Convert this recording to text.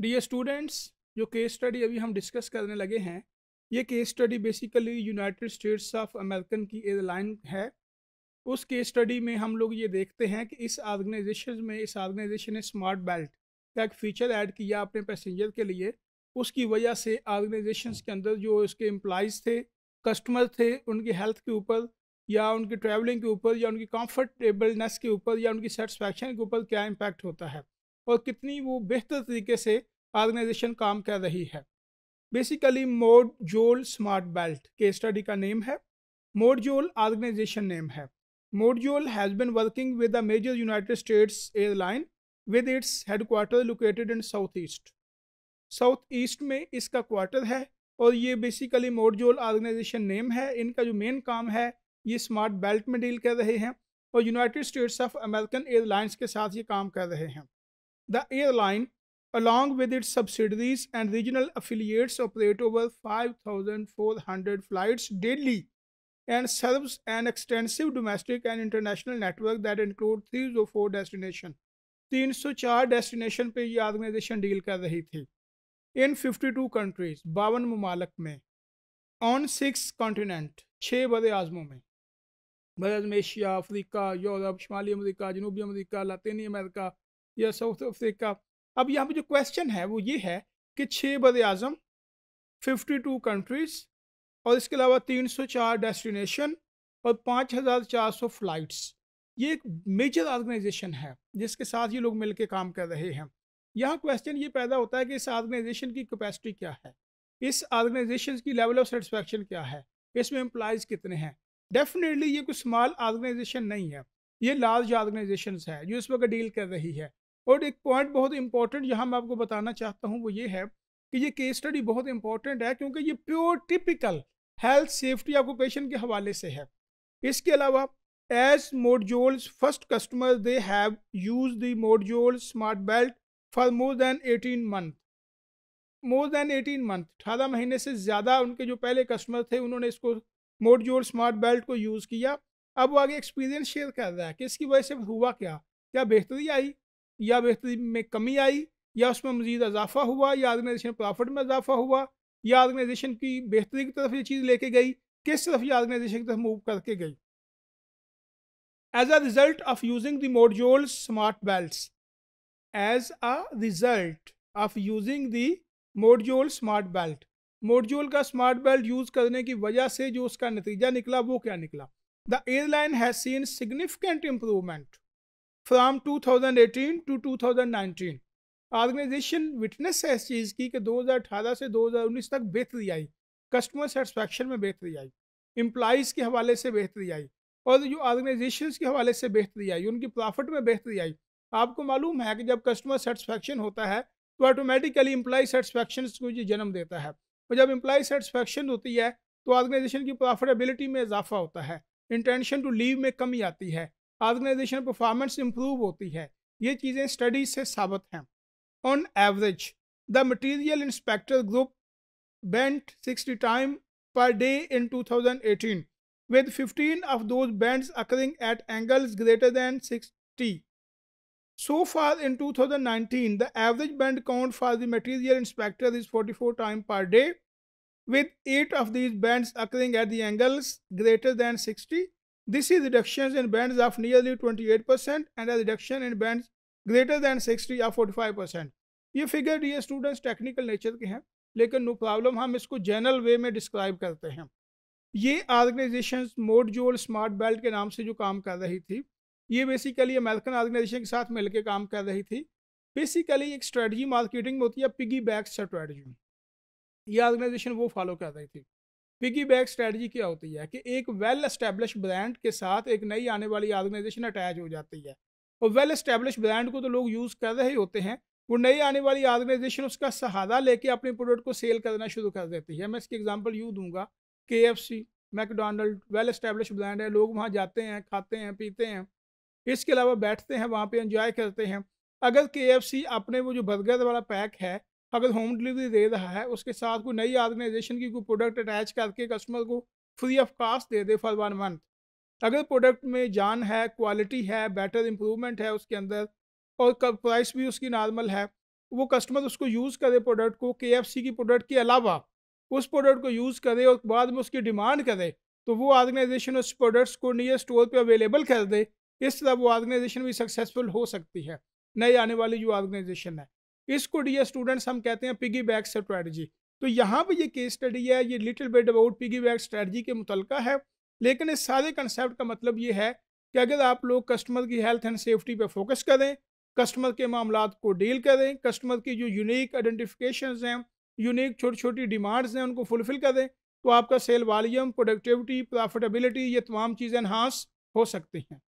Dear students जो case study अभी हम डिस्कस करने लगे हैं ये case study basically United States of American की एयरलाइन है उस केस स्टडी में हम लोग ये देखते हैं कि इस ऑर्गेनाइजेशन में इस ऑर्गेनाइजेशन ने स्मार्ट बेल्ट का एक फीचर ऐड किया अपने पैसेंजर के लिए उसकी वजह से ऑर्गेनाइजेशन के अंदर जो उसके एम्प्लाइज थे कस्टमर थे उनकी हेल्थ के ऊपर या उनकी ट्रैवलिंग के ऊपर या उनकी कंफर्टेबलनेस के ऊपर या उनकी सेटिस्फैक्शन के ऊपर क्या इम्पैक्ट होता है और कितनी वो बेहतर तरीके से ऑर्गेनाइजेशन काम कर रही है basically Modjoul smart belt के स्टडी का नेम है मोड जोल ऑर्गेनाइजेशन नेम है Modjoul has been working with the major United States airline with its headquarter located in south east south east में इसका quarter है और ये basically मोडजोल organisation name है इनका जो मेन काम है ये स्मार्ट बेल्ट में डील कर रहे हैं और United States of American airlines के साथ ये काम कर रहे हैं The airline, along with its subsidiaries and regional affiliates, operate over 5,400 flights daily and serves an extensive domestic and international network that include 304 destination 304 destination पे ये ऑर्गेनाइजेशन डील कर रही थी इन 52 कंट्रीज बावन ममालक में ऑन सिक्स कॉन्टीनेंट छः बर आज़मों में बरअज़म एशिया अफ्रीका यूरोप शुमाली अमरीका जनूबी अमरीका लातिनी अमेरिका या साउथ अफ्रीका अब यहाँ पे जो क्वेश्चन है वो ये है कि छः बर अज़म फिफ्टी टू कंट्रीज़ और इसके अलावा तीन सौ चार डेस्टिनेशन और पाँच हज़ार चार सौ फ्लाइट्स ये एक मेजर ऑर्गेनाइजेशन है जिसके साथ ये लोग मिलकर काम कर रहे हैं यहाँ क्वेश्चन ये पैदा होता है कि इस ऑर्गेनाइजेशन की कैपेसिटी क्या है इस ऑर्गेनाइजेशन की लेवल ऑफ सेटिस्फेक्शन क्या है इसमें एम्प्लाइज कितने हैं डेफिनेटली ये कोई स्मॉल ऑर्गेनाइजेशन नहीं है ये लार्ज ऑर्गेनाइजेशन है जो इस वक्त डील कर रही है और एक पॉइंट बहुत इंपॉर्टेंट यहाँ मैं आपको बताना चाहता हूँ वो ये है कि ये केस स्टडी बहुत इंपॉर्टेंट है क्योंकि ये pure typical health safety occupation के हवाले से है इसके अलावा as Modjoul's first customer they have use the Modjoul smart belt for more than eighteen month more than eighteen month अठारह महीने से ज़्यादा उनके जो पहले कस्टमर थे उन्होंने इसको मोडजोल स्मार्ट बेल्ट को यूज़ किया अब वो आगे एक्सपीरियंस शेयर कर रहा है कि इसकी वजह से हुआ क्या क्या बेहतरी आई या बेहतरी में कमी आई या उसमें मजीद इजाफा हुआ या आर्गनाइजेशन प्रॉफिट में इजाफा हुआ या आर्गेनाइजेशन की बेहतरी की तरफ ये चीज़ लेके गई किस तरफ ये आर्गनाइजेशन की तरफ मूव करके गई as a result of using the module smart belt as a result of using the module smart belt module का स्मार्ट बेल्ट यूज़ करने की वजह से जो उसका नतीजा निकला वो क्या निकला the airline has seen significant improvement from 2018 to 2019 organisation witness है इस चीज़ की कि 2018 से 2019 तक बेहतरी आई कस्टमर सेटिस्फेक्शन में बेहतरी आई एम्प्लाइज के हवाले से बेहतरी आई और जो ऑर्गेनाइजेशन के हवाले से बेहतरी आई उनकी प्रॉफिट में बेहतरी आई आपको मालूम है कि जब कस्टमर सेटिस्फेक्शन होता है तो ऑटोमेटिकली एम्प्लॉय सेटिस्फेक्शन को ये जन्म देता है और जब एम्प्लॉय सेटिस्फेक्शन होती है तो ऑर्गेनाइजेशन की प्रॉफिटेबिलिटी में इजाफा होता है इंटेंशन टू लीव में कमी आती है ऑर्गेनाइजेशन परफॉर्मेंस इम्प्रूव होती है ये चीज़ें स्टडी से साबित हैं on average the material inspector group bent sixty time per day in two thousand eighteen with fifteen of those bents occurring at angles greater than sixty so far in two thousand nineteen the average bent count for the material inspector is forty four time per day with eight of these bents occurring at the angles greater than sixty This is reductions in bands of nearly 28% and a reduction in bands greater than 60 या 45%. ये figure ये students technical nature के हैं लेकिन no no problem हम इसको general वे में describe करते हैं ये organisation Modjoul smart belt के नाम से जो काम कर रही थी ये बेसिकली अमेरिकन ऑर्गेनाइजेशन के साथ मिलकर काम कर रही थी बेसिकली एक स्ट्रेटजी मार्केटिंग में होती है पिगी बैक स्ट्रेटजी ये ऑर्गेनाइजेशन वो फॉलो कर रही थी पिगी बैग स्ट्रैटी क्या होती है कि एक वेल एस्टेब्लिश ब्रांड के साथ एक नई आने वाली ऑर्गेनाइजेशन अटैच हो जाती है और वेल एस्टेब्लिश ब्रांड को तो लोग यूज़ कर रहे होते हैं वो नई आने वाली ऑर्गेनाइजेशन उसका सहारा लेके अपने प्रोडक्ट को सेल करना शुरू कर देती है मैं इसकी एग्जाम्पल यूँ दूंगा K F C McDonald well establish brand है लोग वहाँ जाते हैं खाते हैं पीते हैं इसके अलावा बैठते हैं वहाँ पर इंजॉय करते हैं अगर के एफ सी अपने वो जो बर्गर वाला पैक है अगर होम डिलीवरी दे रहा है उसके साथ कोई नई ऑर्गेनाइजेशन की कोई प्रोडक्ट अटैच करके कस्टमर को फ्री ऑफ कास्ट दे दे फॉर वन मंथ अगर प्रोडक्ट में जान है क्वालिटी है बेटर इम्प्रूवमेंट है उसके अंदर और प्राइस भी उसकी नॉर्मल है वो कस्टमर उसको यूज़ करे प्रोडक्ट को के की प्रोडक्ट के अलावा उस प्रोडक्ट को यूज़ करे और बाद में उसकी डिमांड करे तो वो ऑर्गेनाइजेशन उस प्रोडक्ट्स को नियर स्टोर पे अवेलेबल कर दे इस तरह वो ऑर्गेनाइजेशन भी सक्सेसफुल हो सकती है नई आने वाली जो ऑर्गेनाइजेशन है इसको डी स्टूडेंट्स हम कहते हैं पिगी बैग स्ट्रैटी तो यहाँ पर ये केस स्टडी है ये little bit about piggyback strategy के मुतलका है लेकिन इस सारे कंसेप्ट का मतलब ये है कि अगर आप लोग कस्टमर की हेल्थ एंड सेफ्टी पे फोकस करें कस्टमर के मामला को डील करें कस्टमर की जो यूनिक आइडेंटिफिकेशन हैं यूनिक छोटी छोटी डिमांड्स हैं उनको फुलफ़िल करें तो आपका सेल वॉल्यूम प्रोडक्टिविटी प्रॉफिटेबिलिटी ये तमाम चीज़ें इन्हांस हो सकती हैं